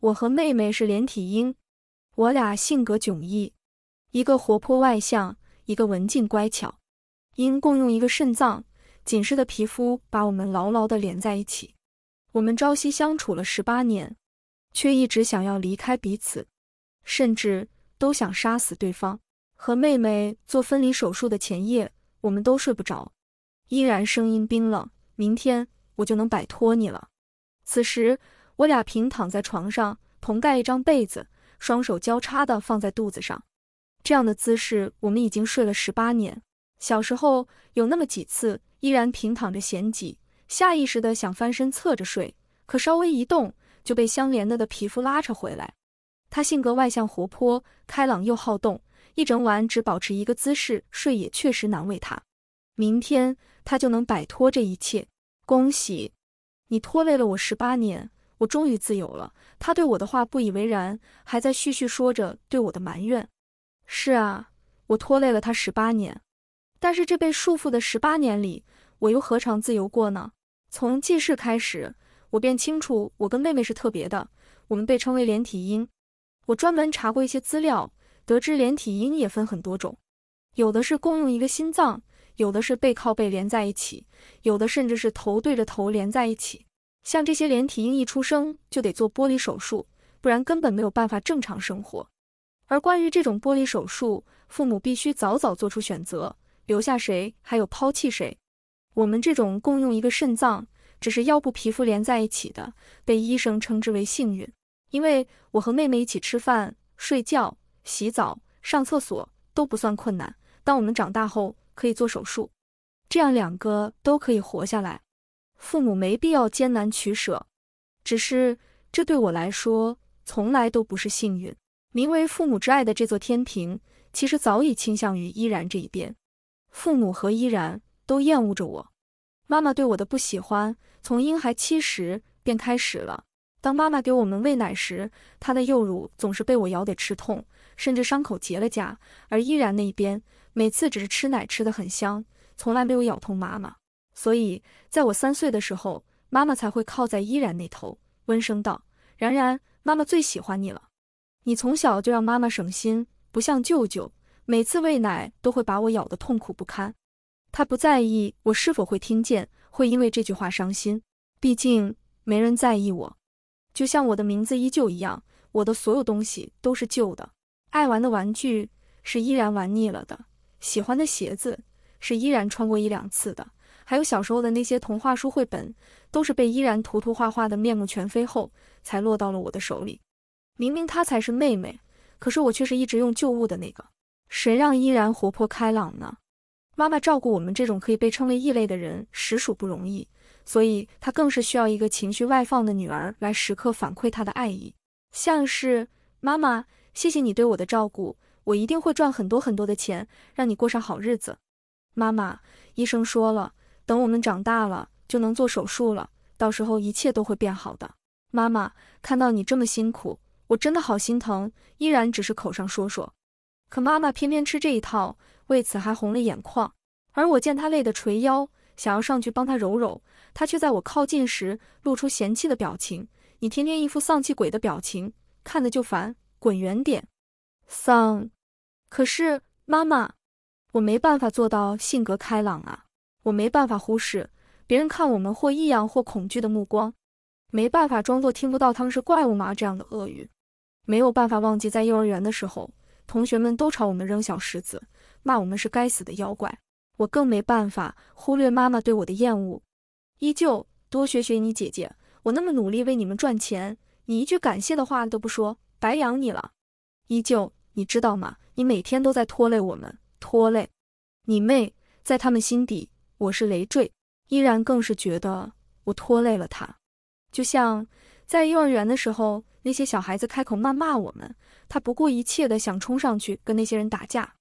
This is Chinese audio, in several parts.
我和妹妹是连体婴，我俩性格迥异，一个活泼外向，一个文静乖巧。因共用一个肾脏，紧实的皮肤把我们牢牢地连在一起。我们朝夕相处了十八年，却一直想要离开彼此，甚至都想杀死对方。和妹妹做分离手术的前夜，我们都睡不着。依然声音冰冷，明天我就能摆脱你了。此时。我俩平躺在床上，同盖一张被子，双手交叉的放在肚子上，这样的姿势我们已经睡了十八年。小时候有那么几次，依然平躺着闲挤，下意识的想翻身侧着睡，可稍微一动就被相连的的皮肤拉扯回来。他性格外向、活泼、开朗又好动，一整晚只保持一个姿势睡，也确实难为他。明天他就能摆脱这一切，恭喜！你拖累了我十八年。我终于自由了。他对我的话不以为然，还在絮絮说着对我的埋怨。是啊，我拖累了他十八年。但是这被束缚的十八年里，我又何尝自由过呢？从记事开始，我便清楚我跟妹妹是特别的。我们被称为连体婴。我专门查过一些资料，得知连体婴也分很多种，有的是共用一个心脏，有的是背靠背连在一起，有的甚至是头对着头连在一起。像这些连体婴一出生就得做剥离手术，不然根本没有办法正常生活。而关于这种剥离手术，父母必须早早做出选择，留下谁，还有抛弃谁。我们这种共用一个肾脏，只是腰部皮肤连在一起的，被医生称之为幸运，因为我和妹妹一起吃饭、睡觉、洗澡、上厕所都不算困难。当我们长大后，可以做手术，这样两个都可以活下来。父母没必要艰难取舍，只是这对我来说从来都不是幸运。名为父母之爱的这座天平，其实早已倾向于依然这一边。父母和依然都厌恶着我。妈妈对我的不喜欢，从婴孩期时便开始了。当妈妈给我们喂奶时，她的幼乳总是被我咬得吃痛，甚至伤口结了痂。而依然那一边，每次只是吃奶吃得很香，从来没有咬痛妈妈。所以，在我三岁的时候，妈妈才会靠在依然那头，温声道：“然然，妈妈最喜欢你了。你从小就让妈妈省心，不像舅舅，每次喂奶都会把我咬得痛苦不堪。他不在意我是否会听见，会因为这句话伤心。毕竟没人在意我，就像我的名字依旧一样，我的所有东西都是旧的。爱玩的玩具是依然玩腻了的，喜欢的鞋子是依然穿过一两次的。”还有小时候的那些童话书绘本，都是被依然涂涂画画的面目全非后，才落到了我的手里。明明她才是妹妹，可是我却是一直用旧物的那个。谁让依然活泼开朗呢？妈妈照顾我们这种可以被称为异类的人，实属不容易，所以她更是需要一个情绪外放的女儿来时刻反馈她的爱意。像是妈妈，谢谢你对我的照顾，我一定会赚很多很多的钱，让你过上好日子。妈妈，医生说了。等我们长大了，就能做手术了。到时候一切都会变好的。妈妈看到你这么辛苦，我真的好心疼。依然只是口上说说，可妈妈偏偏吃这一套，为此还红了眼眶。而我见她累得垂腰，想要上去帮她揉揉，她却在我靠近时露出嫌弃的表情。你天天一副丧气鬼的表情，看着就烦，滚远点。丧。可是妈妈，我没办法做到性格开朗啊。我没办法忽视别人看我们或异样或恐惧的目光，没办法装作听不到他们是怪物吗这样的恶语，没有办法忘记在幼儿园的时候，同学们都朝我们扔小石子，骂我们是该死的妖怪。我更没办法忽略妈妈对我的厌恶。依旧，多学学你姐姐，我那么努力为你们赚钱，你一句感谢的话都不说，白养你了。依旧，你知道吗？你每天都在拖累我们，拖累你妹，在他们心底。我是累赘，依然更是觉得我拖累了他。就像在幼儿园的时候，那些小孩子开口谩骂我们，他不顾一切的想冲上去跟那些人打架，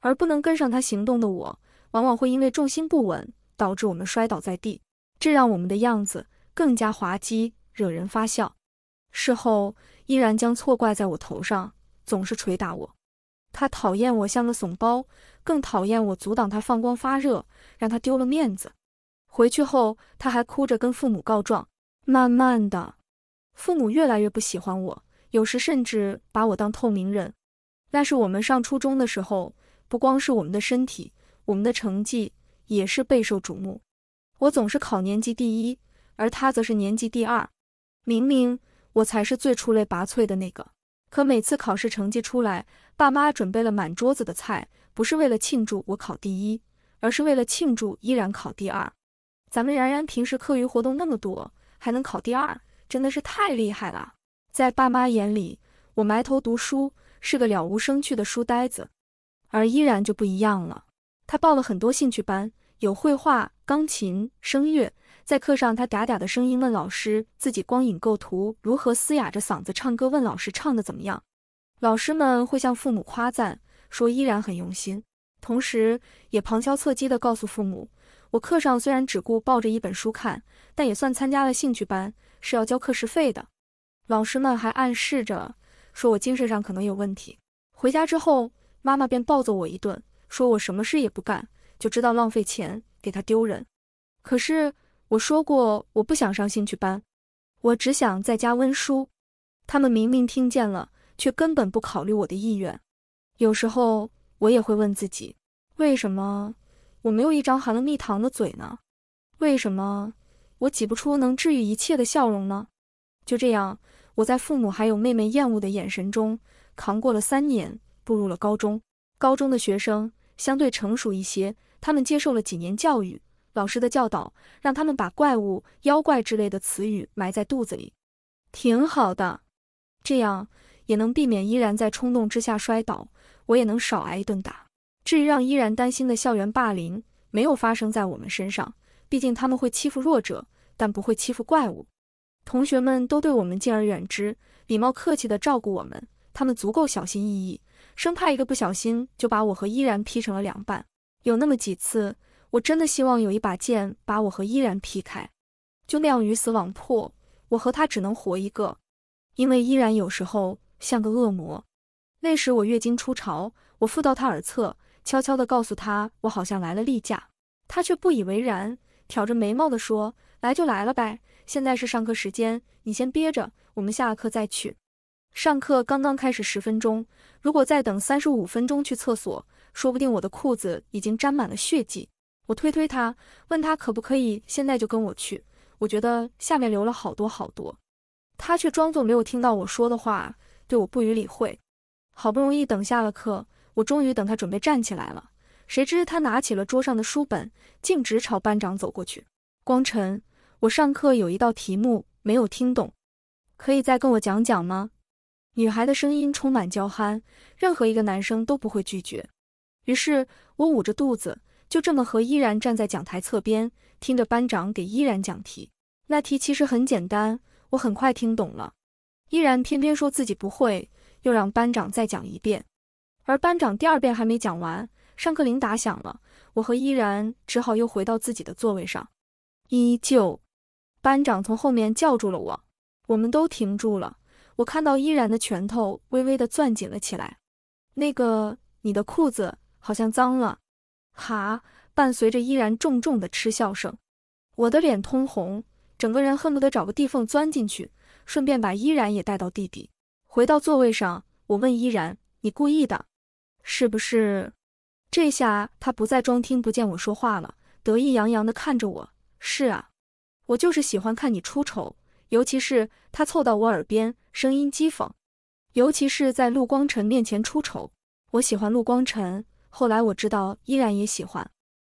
而不能跟上他行动的我，往往会因为重心不稳导致我们摔倒在地，这让我们的样子更加滑稽，惹人发笑。事后依然将错怪在我头上，总是捶打我。他讨厌我像个怂包，更讨厌我阻挡他放光发热，让他丢了面子。回去后，他还哭着跟父母告状。慢慢的，父母越来越不喜欢我，有时甚至把我当透明人。那是我们上初中的时候，不光是我们的身体，我们的成绩也是备受瞩目。我总是考年级第一，而他则是年级第二。明明我才是最出类拔萃的那个。可每次考试成绩出来，爸妈准备了满桌子的菜，不是为了庆祝我考第一，而是为了庆祝依然考第二。咱们然然平时课余活动那么多，还能考第二，真的是太厉害了。在爸妈眼里，我埋头读书是个了无生趣的书呆子，而依然就不一样了。他报了很多兴趣班，有绘画、钢琴、声乐。在课上，他嗲嗲的声音问老师自己光影构图如何，嘶哑着嗓子唱歌问老师唱的怎么样。老师们会向父母夸赞，说依然很用心，同时也旁敲侧击地告诉父母，我课上虽然只顾抱着一本书看，但也算参加了兴趣班，是要交课时费的。老师们还暗示着，说我精神上可能有问题。回家之后，妈妈便暴揍我一顿，说我什么事也不干，就知道浪费钱，给他丢人。可是。我说过我不想上兴趣班，我只想在家温书。他们明明听见了，却根本不考虑我的意愿。有时候我也会问自己，为什么我没有一张含了蜜糖的嘴呢？为什么我挤不出能治愈一切的笑容呢？就这样，我在父母还有妹妹厌恶的眼神中扛过了三年，步入了高中。高中的学生相对成熟一些，他们接受了几年教育。老师的教导让他们把怪物、妖怪之类的词语埋在肚子里，挺好的。这样也能避免依然在冲动之下摔倒，我也能少挨一顿打。至于让依然担心的校园霸凌没有发生在我们身上，毕竟他们会欺负弱者，但不会欺负怪物。同学们都对我们敬而远之，礼貌客气地照顾我们。他们足够小心翼翼，生怕一个不小心就把我和依然劈成了两半。有那么几次。我真的希望有一把剑把我和依然劈开，就那样鱼死网破，我和他只能活一个。因为依然有时候像个恶魔。那时我月经初潮，我附到他耳侧，悄悄地告诉他我好像来了例假，他却不以为然，挑着眉毛地说：“来就来了呗，现在是上课时间，你先憋着，我们下了课再去。”上课刚刚开始十分钟，如果再等三十五分钟去厕所，说不定我的裤子已经沾满了血迹。我推推他，问他可不可以现在就跟我去。我觉得下面留了好多好多，他却装作没有听到我说的话，对我不予理会。好不容易等下了课，我终于等他准备站起来了，谁知他拿起了桌上的书本，径直朝班长走过去。光晨，我上课有一道题目没有听懂，可以再跟我讲讲吗？女孩的声音充满娇憨，任何一个男生都不会拒绝。于是，我捂着肚子。就这么和依然站在讲台侧边，听着班长给依然讲题。那题其实很简单，我很快听懂了。依然偏偏说自己不会，又让班长再讲一遍。而班长第二遍还没讲完，上课铃打响了。我和依然只好又回到自己的座位上。依旧，班长从后面叫住了我，我们都停住了。我看到依然的拳头微微的攥紧了起来。那个，你的裤子好像脏了。哈！伴随着依然重重的嗤笑声，我的脸通红，整个人恨不得找个地缝钻进去，顺便把依然也带到地底。回到座位上，我问依然：“你故意的，是不是？”这下他不再装听不见我说话了，得意洋洋地看着我：“是啊，我就是喜欢看你出丑，尤其是……”他凑到我耳边，声音讥讽：“尤其是在陆光晨面前出丑，我喜欢陆光晨。”后来我知道依然也喜欢。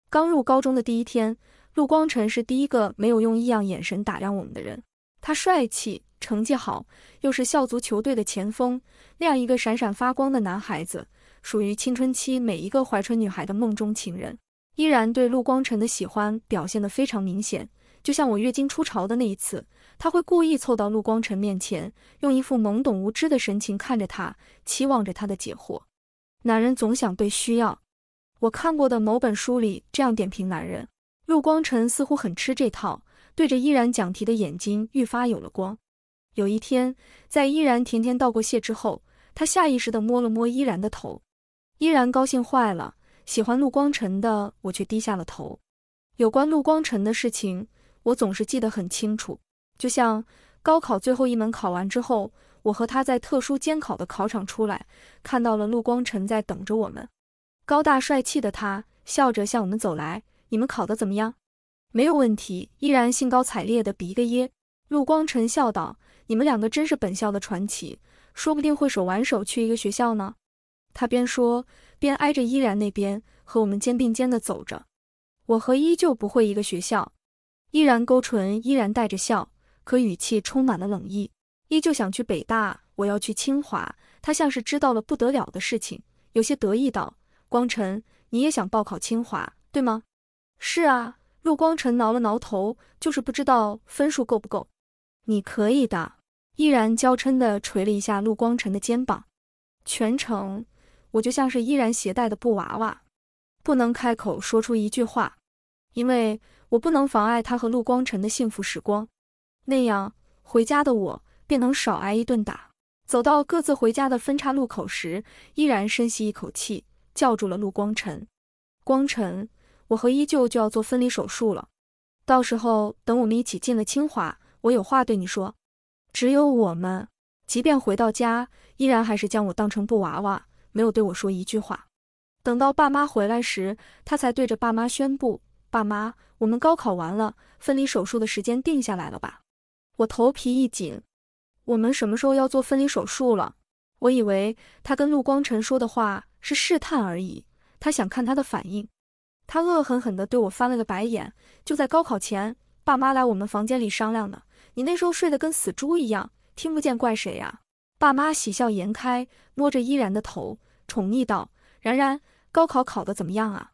刚入高中的第一天，陆光晨是第一个没有用异样眼神打量我们的人。他帅气，成绩好，又是校足球队的前锋，那样一个闪闪发光的男孩子，属于青春期每一个怀春女孩的梦中情人。依然对陆光晨的喜欢表现得非常明显，就像我月经初潮的那一次，他会故意凑到陆光晨面前，用一副懵懂无知的神情看着他，期望着他的解惑。男人总想被需要。我看过的某本书里这样点评男人：陆光晨似乎很吃这套，对着依然讲题的眼睛愈发有了光。有一天，在依然甜甜道过谢之后，他下意识地摸了摸依然的头，依然高兴坏了。喜欢陆光晨的我却低下了头。有关陆光晨的事情，我总是记得很清楚，就像高考最后一门考完之后。我和他在特殊监考的考场出来，看到了陆光晨在等着我们。高大帅气的他笑着向我们走来：“你们考得怎么样？没有问题。”依然兴高采烈的比一个耶。陆光晨笑道：“你们两个真是本校的传奇，说不定会手挽手去一个学校呢。”他边说边挨着依然那边，和我们肩并肩的走着。我和依旧不会一个学校。依然勾唇，依然带着笑，可语气充满了冷意。依旧想去北大，我要去清华。他像是知道了不得了的事情，有些得意道：“光晨，你也想报考清华，对吗？”“是啊。”陆光晨挠了挠头，就是不知道分数够不够。“你可以的。”依然娇嗔的捶了一下陆光晨的肩膀。全程我就像是依然携带的布娃娃，不能开口说出一句话，因为我不能妨碍他和陆光晨的幸福时光。那样回家的我。便能少挨一顿打。走到各自回家的分岔路口时，依然深吸一口气，叫住了陆光晨。光晨，我和依旧就要做分离手术了。到时候等我们一起进了清华，我有话对你说。只有我们，即便回到家，依然还是将我当成布娃娃，没有对我说一句话。等到爸妈回来时，他才对着爸妈宣布：爸妈，我们高考完了，分离手术的时间定下来了吧？我头皮一紧。我们什么时候要做分离手术了？我以为他跟陆光晨说的话是试探而已，他想看他的反应。他恶狠狠地对我翻了个白眼。就在高考前，爸妈来我们房间里商量呢。你那时候睡得跟死猪一样，听不见怪谁呀？爸妈喜笑颜开，摸着依然的头，宠溺道：“然然，高考考得怎么样啊？”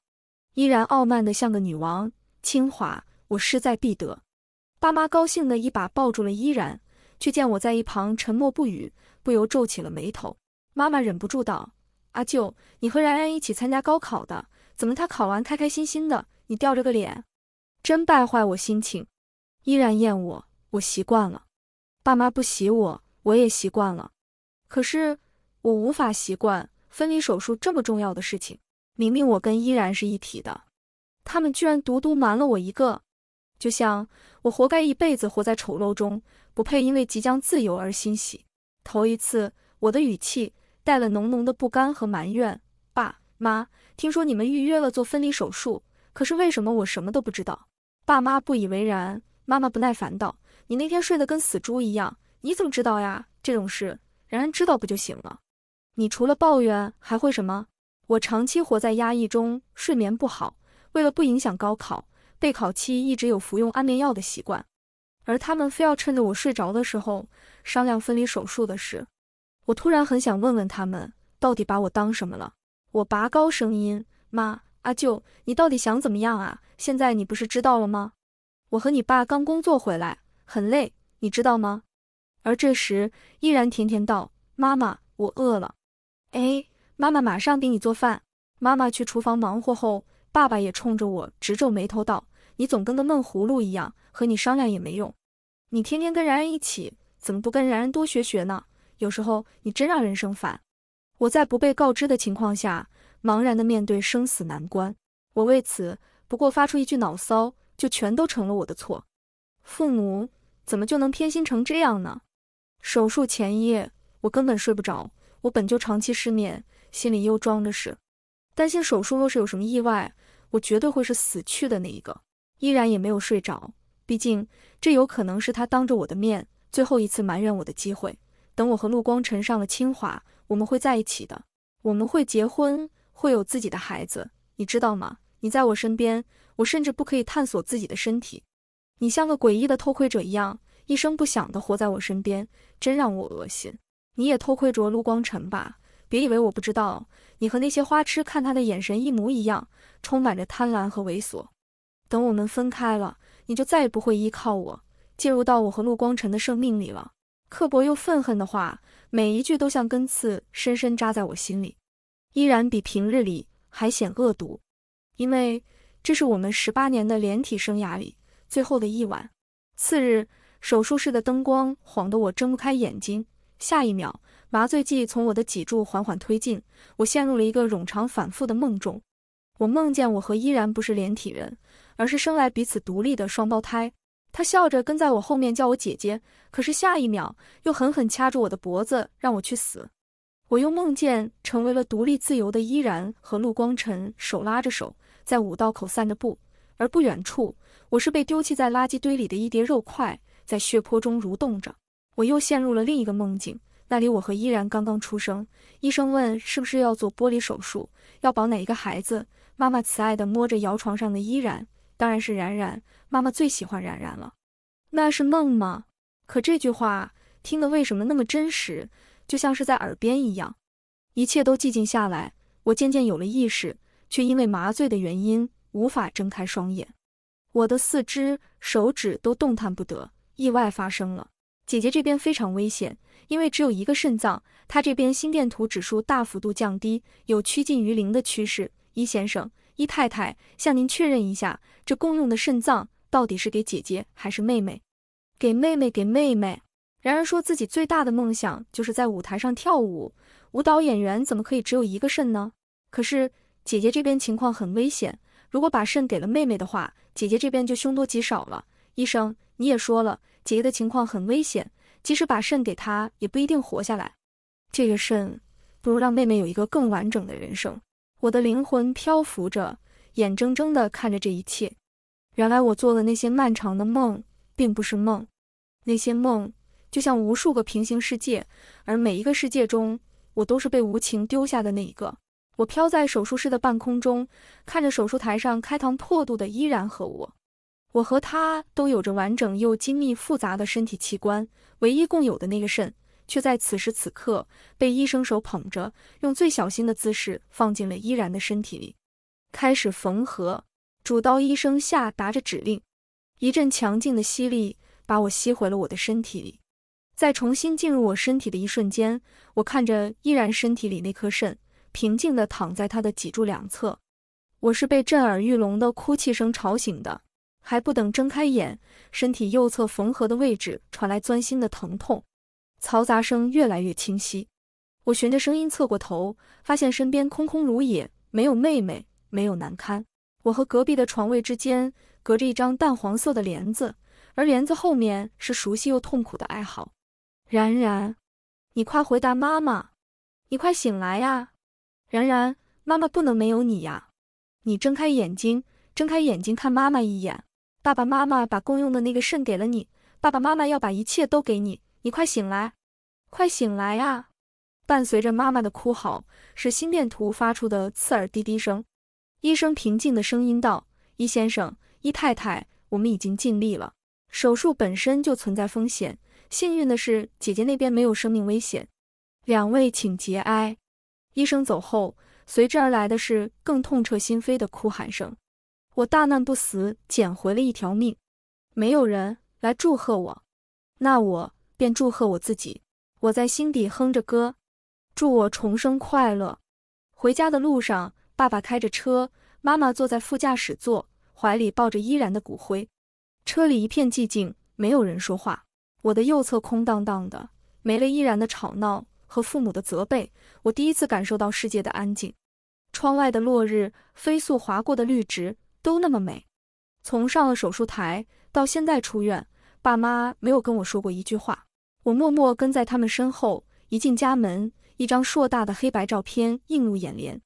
依然傲慢的像个女王。清华，我势在必得。爸妈高兴的一把抱住了依然。却见我在一旁沉默不语，不由皱起了眉头。妈妈忍不住道：“阿舅，你和然然一起参加高考的，怎么他考完开开心心的，你吊着个脸，真败坏我心情。”依然厌我，我习惯了。爸妈不喜我，我也习惯了。可是我无法习惯分离手术这么重要的事情。明明我跟依然是一体的，他们居然独独瞒了我一个。就像我活该一辈子活在丑陋中。不配，因为即将自由而欣喜。头一次，我的语气带了浓浓的不甘和埋怨。爸妈，听说你们预约了做分离手术，可是为什么我什么都不知道？爸妈不以为然。妈妈不耐烦道：“你那天睡得跟死猪一样，你怎么知道呀？这种事，然然知道不就行了？你除了抱怨还会什么？”我长期活在压抑中，睡眠不好，为了不影响高考，备考期一直有服用安眠药的习惯。而他们非要趁着我睡着的时候商量分离手术的事，我突然很想问问他们到底把我当什么了。我拔高声音：“妈，阿舅，你到底想怎么样啊？现在你不是知道了吗？我和你爸刚工作回来，很累，你知道吗？”而这时，依然甜甜道：“妈妈，我饿了。”哎，妈妈马上给你做饭。妈妈去厨房忙活后，爸爸也冲着我直皱眉头道。你总跟个闷葫芦一样，和你商量也没用。你天天跟然然一起，怎么不跟然然多学学呢？有时候你真让人生烦。我在不被告知的情况下，茫然的面对生死难关，我为此不过发出一句恼骚，就全都成了我的错。父母怎么就能偏心成这样呢？手术前夜，我根本睡不着。我本就长期失眠，心里又装着是担心手术若是有什么意外，我绝对会是死去的那一个。依然也没有睡着，毕竟这有可能是他当着我的面最后一次埋怨我的机会。等我和陆光晨上了清华，我们会在一起的，我们会结婚，会有自己的孩子，你知道吗？你在我身边，我甚至不可以探索自己的身体，你像个诡异的偷窥者一样，一声不响地活在我身边，真让我恶心。你也偷窥着陆光晨吧，别以为我不知道，你和那些花痴看他的眼神一模一样，充满着贪婪和猥琐。等我们分开了，你就再也不会依靠我，介入到我和陆光晨的生命里了。刻薄又愤恨的话，每一句都像根刺，深深扎在我心里，依然比平日里还显恶毒。因为这是我们十八年的连体生涯里最后的一晚。次日，手术室的灯光晃得我睁不开眼睛，下一秒，麻醉剂从我的脊柱缓缓推进，我陷入了一个冗长反复的梦中。我梦见我和依然不是连体人。而是生来彼此独立的双胞胎，他笑着跟在我后面叫我姐姐，可是下一秒又狠狠掐住我的脖子让我去死。我又梦见成为了独立自由的依然和陆光晨手拉着手在五道口散着步，而不远处我是被丢弃在垃圾堆里的一叠肉块，在血泊中蠕动着。我又陷入了另一个梦境，那里我和依然刚刚出生，医生问是不是要做玻璃手术，要保哪一个孩子？妈妈慈爱地摸着摇床上的依然。当然是冉冉，妈妈最喜欢冉冉了。那是梦吗？可这句话听得为什么那么真实，就像是在耳边一样。一切都寂静下来，我渐渐有了意识，却因为麻醉的原因无法睁开双眼。我的四肢、手指都动弹不得。意外发生了，姐姐这边非常危险，因为只有一个肾脏，她这边心电图指数大幅度降低，有趋近于零的趋势。一先生。姨太太向您确认一下，这共用的肾脏到底是给姐姐还是妹妹？给妹妹，给妹妹。然而说自己最大的梦想就是在舞台上跳舞，舞蹈演员怎么可以只有一个肾呢？可是姐姐这边情况很危险，如果把肾给了妹妹的话，姐姐这边就凶多吉少了。医生你也说了，姐姐的情况很危险，即使把肾给她也不一定活下来。这个肾不如让妹妹有一个更完整的人生。我的灵魂漂浮着，眼睁睁地看着这一切。原来我做的那些漫长的梦，并不是梦。那些梦就像无数个平行世界，而每一个世界中，我都是被无情丢下的那一个。我飘在手术室的半空中，看着手术台上开膛破肚的依然和我。我和他都有着完整又精密复杂的身体器官，唯一共有的那个肾。却在此时此刻被医生手捧着，用最小心的姿势放进了依然的身体里，开始缝合。主刀医生下达着指令，一阵强劲的吸力把我吸回了我的身体里。在重新进入我身体的一瞬间，我看着依然身体里那颗肾平静地躺在他的脊柱两侧。我是被震耳欲聋的哭泣声吵醒的，还不等睁开眼，身体右侧缝合的位置传来钻心的疼痛。嘈杂声越来越清晰，我循着声音侧过头，发现身边空空如也，没有妹妹，没有难堪。我和隔壁的床位之间隔着一张淡黄色的帘子，而帘子后面是熟悉又痛苦的哀嚎。然然，你快回答妈妈，你快醒来呀！然然，妈妈不能没有你呀！你睁开眼睛，睁开眼睛看妈妈一眼。爸爸妈妈把共用的那个肾给了你，爸爸妈妈要把一切都给你，你快醒来！快醒来啊！伴随着妈妈的哭嚎，是心电图发出的刺耳滴滴声。医生平静的声音道：“伊先生，伊太太，我们已经尽力了。手术本身就存在风险，幸运的是姐姐那边没有生命危险。两位请节哀。”医生走后，随之而来的是更痛彻心扉的哭喊声。我大难不死，捡回了一条命，没有人来祝贺我，那我便祝贺我自己。我在心底哼着歌，祝我重生快乐。回家的路上，爸爸开着车，妈妈坐在副驾驶座，怀里抱着依然的骨灰。车里一片寂静，没有人说话。我的右侧空荡荡的，没了依然的吵闹和父母的责备。我第一次感受到世界的安静。窗外的落日，飞速划过的绿植，都那么美。从上了手术台到现在出院，爸妈没有跟我说过一句话。我默默跟在他们身后，一进家门，一张硕大的黑白照片映入眼帘。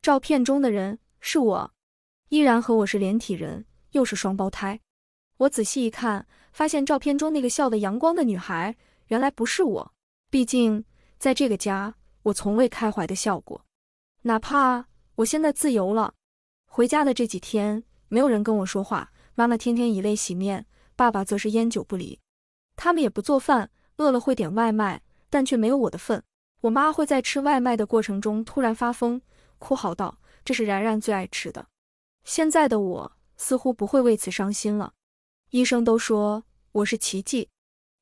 照片中的人是我，依然和我是连体人，又是双胞胎。我仔细一看，发现照片中那个笑得阳光的女孩，原来不是我。毕竟在这个家，我从未开怀的笑过，哪怕我现在自由了。回家的这几天，没有人跟我说话，妈妈天天以泪洗面，爸爸则是烟酒不离，他们也不做饭。饿了会点外卖，但却没有我的份。我妈会在吃外卖的过程中突然发疯，哭嚎道：“这是然然最爱吃的。”现在的我似乎不会为此伤心了。医生都说我是奇迹，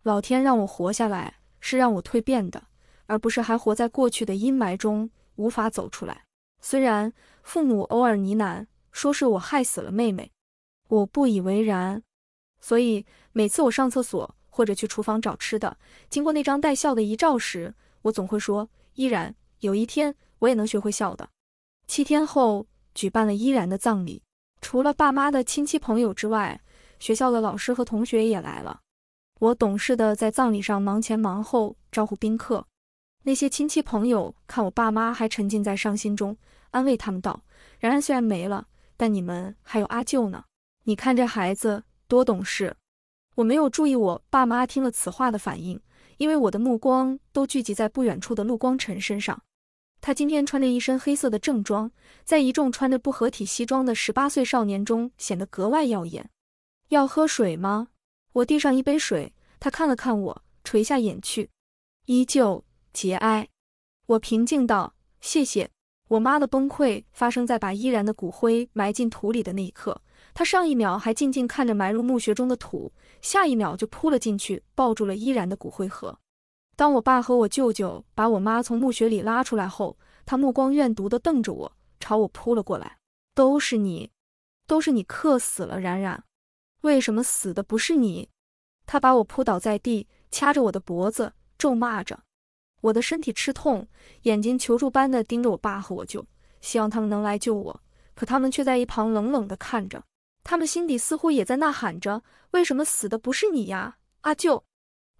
老天让我活下来是让我蜕变的，而不是还活在过去的阴霾中无法走出来。虽然父母偶尔呢喃说是我害死了妹妹，我不以为然。所以每次我上厕所。或者去厨房找吃的。经过那张带笑的遗照时，我总会说：“依然，有一天我也能学会笑的。”七天后，举办了依然的葬礼。除了爸妈的亲戚朋友之外，学校的老师和同学也来了。我懂事的在葬礼上忙前忙后，招呼宾客。那些亲戚朋友看我爸妈还沉浸在伤心中，安慰他们道：“然然虽然没了，但你们还有阿舅呢。你看这孩子多懂事。”我没有注意我爸妈听了此话的反应，因为我的目光都聚集在不远处的陆光晨身上。他今天穿着一身黑色的正装，在一众穿着不合体西装的十八岁少年中显得格外耀眼。要喝水吗？我递上一杯水。他看了看我，垂下眼去，依旧节哀。我平静道：“谢谢。”我妈的崩溃发生在把依然的骨灰埋进土里的那一刻。她上一秒还静静看着埋入墓穴中的土。下一秒就扑了进去，抱住了依然的骨灰盒。当我爸和我舅舅把我妈从墓穴里拉出来后，他目光怨毒的瞪着我，朝我扑了过来。都是你，都是你，克死了冉冉，为什么死的不是你？他把我扑倒在地，掐着我的脖子，咒骂着。我的身体吃痛，眼睛求助般的盯着我爸和我舅，希望他们能来救我，可他们却在一旁冷冷的看着。他们心底似乎也在呐喊着：“为什么死的不是你呀，阿舅？”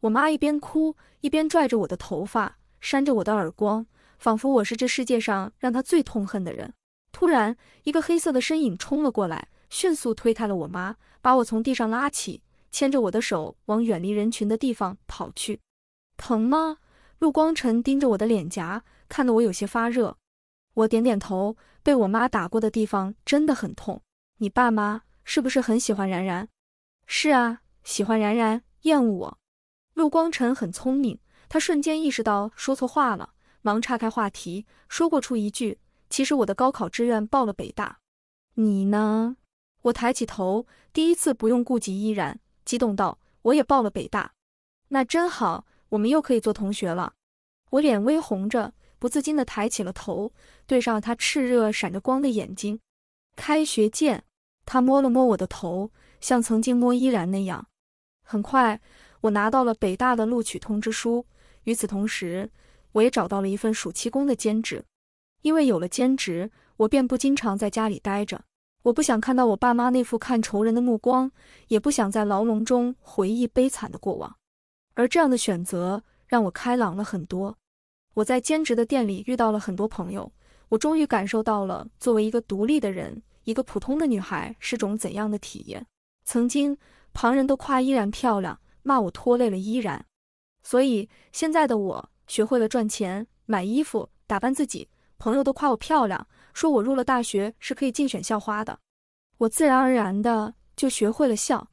我妈一边哭一边拽着我的头发，扇着我的耳光，仿佛我是这世界上让她最痛恨的人。突然，一个黑色的身影冲了过来，迅速推开了我妈，把我从地上拉起，牵着我的手往远离人群的地方跑去。疼吗？陆光晨盯着我的脸颊，看得我有些发热。我点点头，被我妈打过的地方真的很痛。你爸妈？是不是很喜欢然然？是啊，喜欢然然，厌恶我。陆光晨很聪明，他瞬间意识到说错话了，忙岔开话题，说过出一句：“其实我的高考志愿报了北大。”你呢？我抬起头，第一次不用顾及依然，激动道：“我也报了北大。”那真好，我们又可以做同学了。我脸微红着，不自禁地抬起了头，对上他炽热闪着光的眼睛。开学见。他摸了摸我的头，像曾经摸依然那样。很快，我拿到了北大的录取通知书。与此同时，我也找到了一份暑期工的兼职。因为有了兼职，我便不经常在家里待着。我不想看到我爸妈那副看仇人的目光，也不想在牢笼中回忆悲惨的过往。而这样的选择让我开朗了很多。我在兼职的店里遇到了很多朋友，我终于感受到了作为一个独立的人。一个普通的女孩是种怎样的体验？曾经旁人都夸依然漂亮，骂我拖累了依然。所以现在的我学会了赚钱、买衣服、打扮自己，朋友都夸我漂亮，说我入了大学是可以竞选校花的。我自然而然的就学会了笑，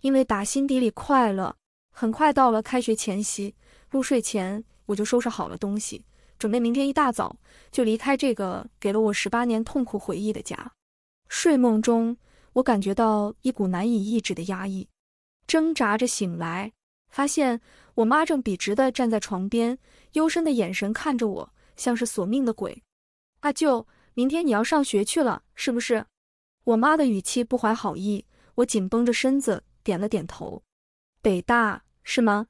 因为打心底里快乐。很快到了开学前夕，入睡前我就收拾好了东西，准备明天一大早就离开这个给了我十八年痛苦回忆的家。睡梦中，我感觉到一股难以抑制的压抑，挣扎着醒来，发现我妈正笔直地站在床边，幽深的眼神看着我，像是索命的鬼。阿舅，明天你要上学去了，是不是？我妈的语气不怀好意。我紧绷着身子，点了点头。北大是吗？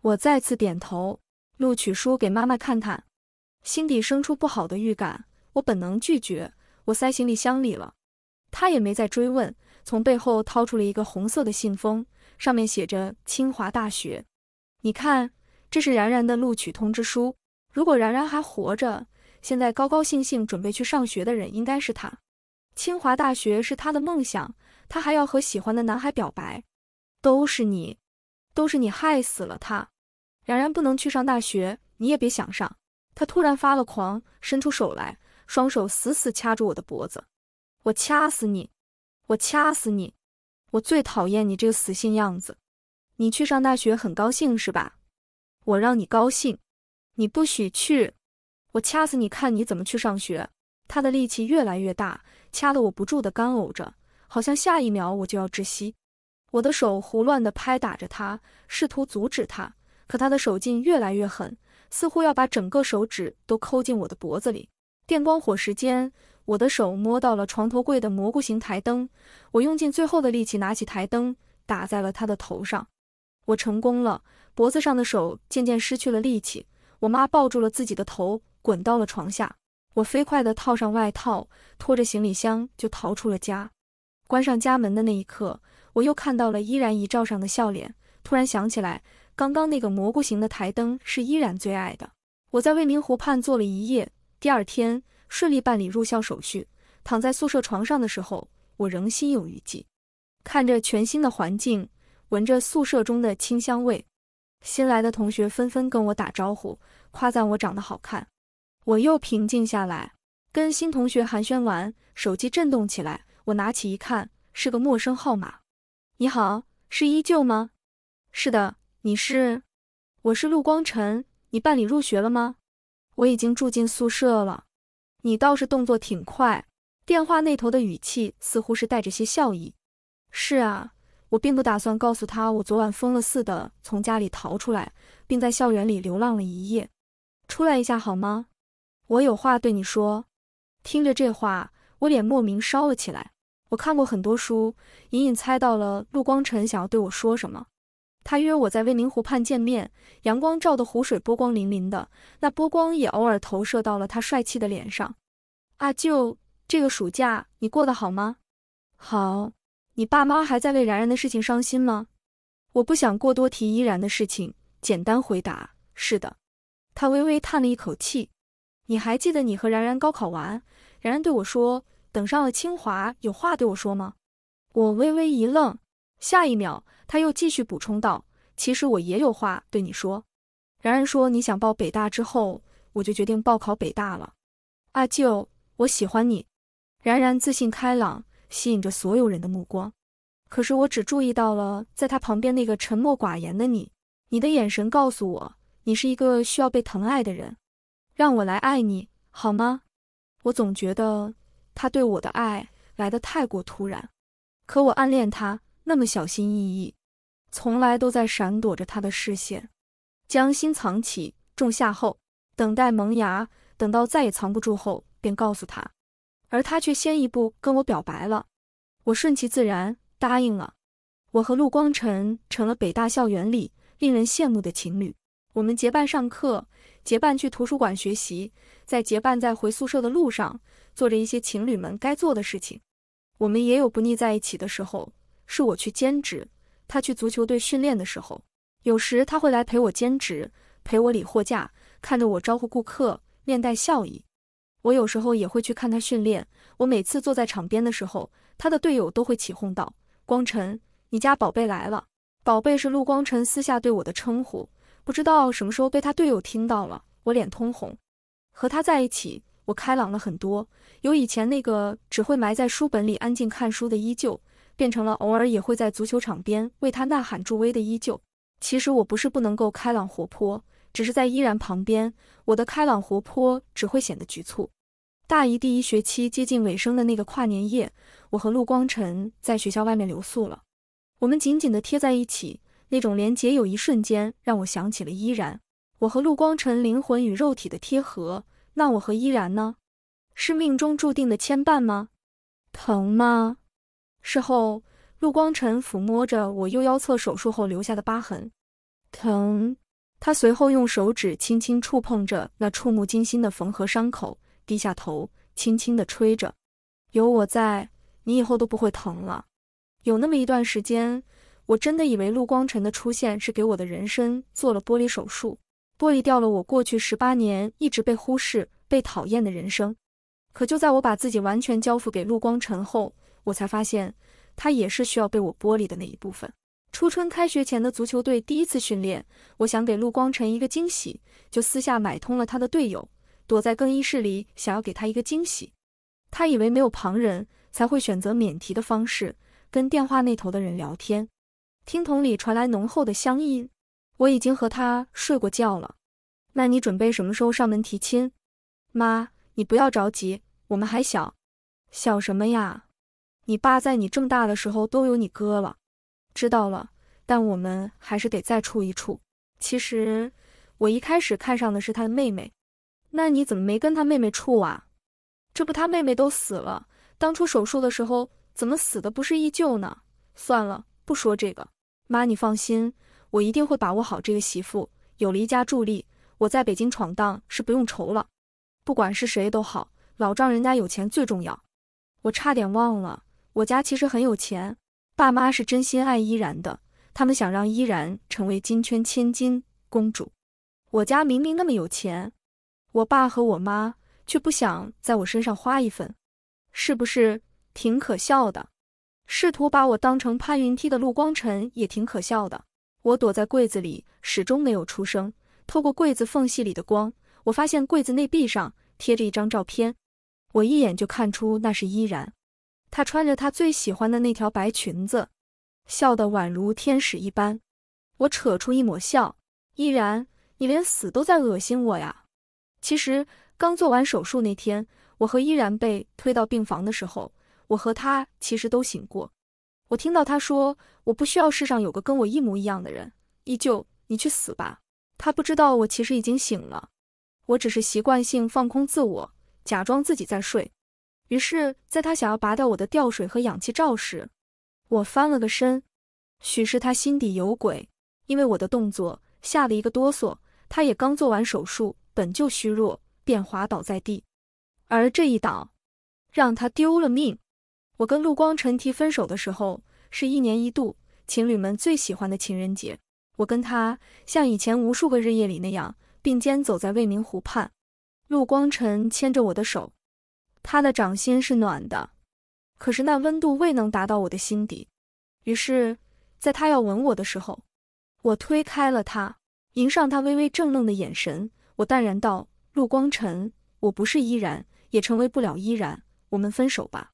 我再次点头。录取书给妈妈看看，心底生出不好的预感，我本能拒绝，我塞行李箱里了。他也没再追问，从背后掏出了一个红色的信封，上面写着清华大学。你看，这是然然的录取通知书。如果然然还活着，现在高高兴兴准备去上学的人应该是他。清华大学是他的梦想，他还要和喜欢的男孩表白。都是你，都是你害死了他。然然不能去上大学，你也别想上。他突然发了狂，伸出手来，双手死死掐住我的脖子。我掐死你！我掐死你！我最讨厌你这个死性样子。你去上大学很高兴是吧？我让你高兴，你不许去！我掐死你，看你怎么去上学！他的力气越来越大，掐得我不住地干呕着，好像下一秒我就要窒息。我的手胡乱地拍打着他，试图阻止他，可他的手劲越来越狠，似乎要把整个手指都抠进我的脖子里。电光火石间。我的手摸到了床头柜的蘑菇形台灯，我用尽最后的力气拿起台灯，打在了他的头上。我成功了，脖子上的手渐渐失去了力气。我妈抱住了自己的头，滚到了床下。我飞快地套上外套，拖着行李箱就逃出了家。关上家门的那一刻，我又看到了依然遗照上的笑脸。突然想起来，刚刚那个蘑菇形的台灯是依然最爱的。我在未名湖畔坐了一夜，第二天。顺利办理入校手续。躺在宿舍床上的时候，我仍心有余悸。看着全新的环境，闻着宿舍中的清香味，新来的同学纷纷跟我打招呼，夸赞我长得好看。我又平静下来，跟新同学寒暄完，手机震动起来。我拿起一看，是个陌生号码。你好，是依旧吗？是的，你是？我是陆光晨。你办理入学了吗？我已经住进宿舍了。你倒是动作挺快。电话那头的语气似乎是带着些笑意。是啊，我并不打算告诉他，我昨晚疯了似的从家里逃出来，并在校园里流浪了一夜。出来一下好吗？我有话对你说。听着这话，我脸莫名烧了起来。我看过很多书，隐隐猜到了陆光晨想要对我说什么。他约我在未名湖畔见面，阳光照的湖水波光粼粼的，那波光也偶尔投射到了他帅气的脸上。阿舅，这个暑假你过得好吗？好，你爸妈还在为然然的事情伤心吗？我不想过多提依然的事情，简单回答，是的。他微微叹了一口气。你还记得你和然然高考完，然然对我说，等上了清华有话对我说吗？我微微一愣。下一秒，他又继续补充道：“其实我也有话对你说。”然然说：“你想报北大之后，我就决定报考北大了。”阿舅，我喜欢你。然然自信开朗，吸引着所有人的目光。可是我只注意到了在他旁边那个沉默寡言的你。你的眼神告诉我，你是一个需要被疼爱的人。让我来爱你，好吗？我总觉得他对我的爱来的太过突然，可我暗恋他。那么小心翼翼，从来都在闪躲着他的视线，将心藏起，种下后等待萌芽，等到再也藏不住后便告诉他。而他却先一步跟我表白了，我顺其自然答应了。我和陆光晨成了北大校园里令人羡慕的情侣，我们结伴上课，结伴去图书馆学习，在结伴在回宿舍的路上做着一些情侣们该做的事情。我们也有不腻在一起的时候。是我去兼职，他去足球队训练的时候，有时他会来陪我兼职，陪我理货架，看着我招呼顾客，面带笑意。我有时候也会去看他训练，我每次坐在场边的时候，他的队友都会起哄道：“光晨，你家宝贝来了。”宝贝是陆光晨私下对我的称呼，不知道什么时候被他队友听到了，我脸通红。和他在一起，我开朗了很多，有以前那个只会埋在书本里安静看书的依旧。变成了偶尔也会在足球场边为他呐喊助威的依旧。其实我不是不能够开朗活泼，只是在依然旁边，我的开朗活泼只会显得局促。大一第一学期接近尾声的那个跨年夜，我和陆光晨在学校外面留宿了。我们紧紧的贴在一起，那种连结有一瞬间让我想起了依然。我和陆光晨灵魂与肉体的贴合，那我和依然呢？是命中注定的牵绊吗？疼吗？事后，陆光晨抚摸着我右腰侧手术后留下的疤痕，疼。他随后用手指轻轻触碰着那触目惊心的缝合伤口，低下头，轻轻地吹着：“有我在，你以后都不会疼了。”有那么一段时间，我真的以为陆光晨的出现是给我的人生做了剥离手术，剥离掉了我过去十八年一直被忽视、被讨厌的人生。可就在我把自己完全交付给陆光晨后，我才发现，他也是需要被我剥离的那一部分。初春开学前的足球队第一次训练，我想给陆光晨一个惊喜，就私下买通了他的队友，躲在更衣室里，想要给他一个惊喜。他以为没有旁人，才会选择免提的方式跟电话那头的人聊天。听筒里传来浓厚的乡音。我已经和他睡过觉了，那你准备什么时候上门提亲？妈，你不要着急，我们还小。小什么呀？你爸在你这么大的时候都有你哥了，知道了，但我们还是得再处一处。其实我一开始看上的是他的妹妹，那你怎么没跟他妹妹处啊？这不他妹妹都死了，当初手术的时候怎么死的不是依旧呢？算了，不说这个。妈，你放心，我一定会把握好这个媳妇。有了一家助力，我在北京闯荡是不用愁了。不管是谁都好，老丈人家有钱最重要。我差点忘了。我家其实很有钱，爸妈是真心爱依然的，他们想让依然成为金圈千金公主。我家明明那么有钱，我爸和我妈却不想在我身上花一分，是不是挺可笑的？试图把我当成攀云梯的陆光尘也挺可笑的。我躲在柜子里，始终没有出声。透过柜子缝隙里的光，我发现柜子内壁上贴着一张照片，我一眼就看出那是依然。她穿着她最喜欢的那条白裙子，笑得宛如天使一般。我扯出一抹笑，依然，你连死都在恶心我呀！其实刚做完手术那天，我和依然被推到病房的时候，我和他其实都醒过。我听到他说：“我不需要世上有个跟我一模一样的人。”依旧，你去死吧！他不知道我其实已经醒了，我只是习惯性放空自我，假装自己在睡。于是，在他想要拔掉我的吊水和氧气罩时，我翻了个身。许是他心底有鬼，因为我的动作，吓得一个哆嗦。他也刚做完手术，本就虚弱，便滑倒在地。而这一倒，让他丢了命。我跟陆光晨提分手的时候，是一年一度情侣们最喜欢的情人节。我跟他像以前无数个日夜里那样，并肩走在未名湖畔。陆光晨牵着我的手。他的掌心是暖的，可是那温度未能达到我的心底。于是，在他要吻我的时候，我推开了他，迎上他微微怔愣的眼神，我淡然道：“陆光尘，我不是依然，也成为不了依然。我们分手吧。”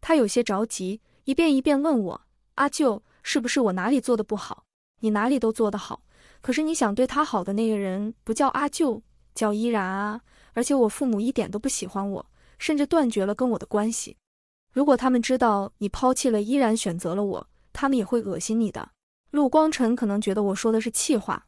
他有些着急，一遍一遍问我：“阿舅，是不是我哪里做的不好？你哪里都做得好。可是你想对他好的那个人不叫阿舅，叫依然啊。而且我父母一点都不喜欢我。”甚至断绝了跟我的关系。如果他们知道你抛弃了依然，选择了我，他们也会恶心你的。陆光晨可能觉得我说的是气话，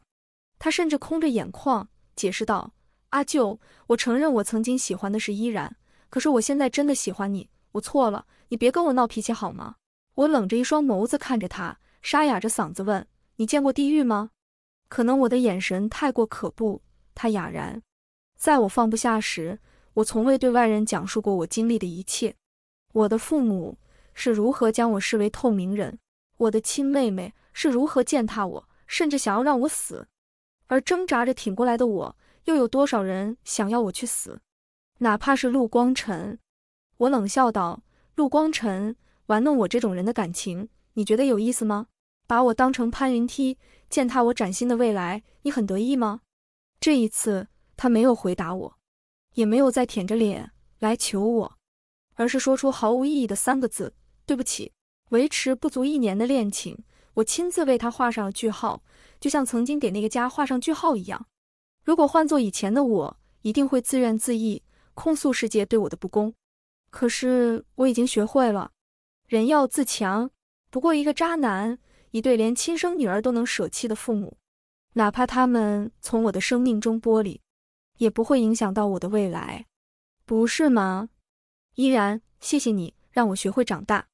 他甚至空着眼眶解释道：“阿舅，我承认我曾经喜欢的是依然，可是我现在真的喜欢你，我错了，你别跟我闹脾气好吗？”我冷着一双眸子看着他，沙哑着嗓子问：“你见过地狱吗？”可能我的眼神太过可怖，他哑然。在我放不下时。我从未对外人讲述过我经历的一切，我的父母是如何将我视为透明人，我的亲妹妹是如何践踏我，甚至想要让我死，而挣扎着挺过来的我，又有多少人想要我去死？哪怕是陆光晨，我冷笑道：“陆光晨，玩弄我这种人的感情，你觉得有意思吗？把我当成攀云梯，践踏我崭新的未来，你很得意吗？”这一次，他没有回答我。也没有再舔着脸来求我，而是说出毫无意义的三个字：“对不起。”维持不足一年的恋情，我亲自为他画上了句号，就像曾经给那个家画上句号一样。如果换做以前的我，一定会自怨自艾，控诉世界对我的不公。可是我已经学会了，人要自强。不过一个渣男，一对连亲生女儿都能舍弃的父母，哪怕他们从我的生命中剥离。也不会影响到我的未来，不是吗？依然，谢谢你让我学会长大。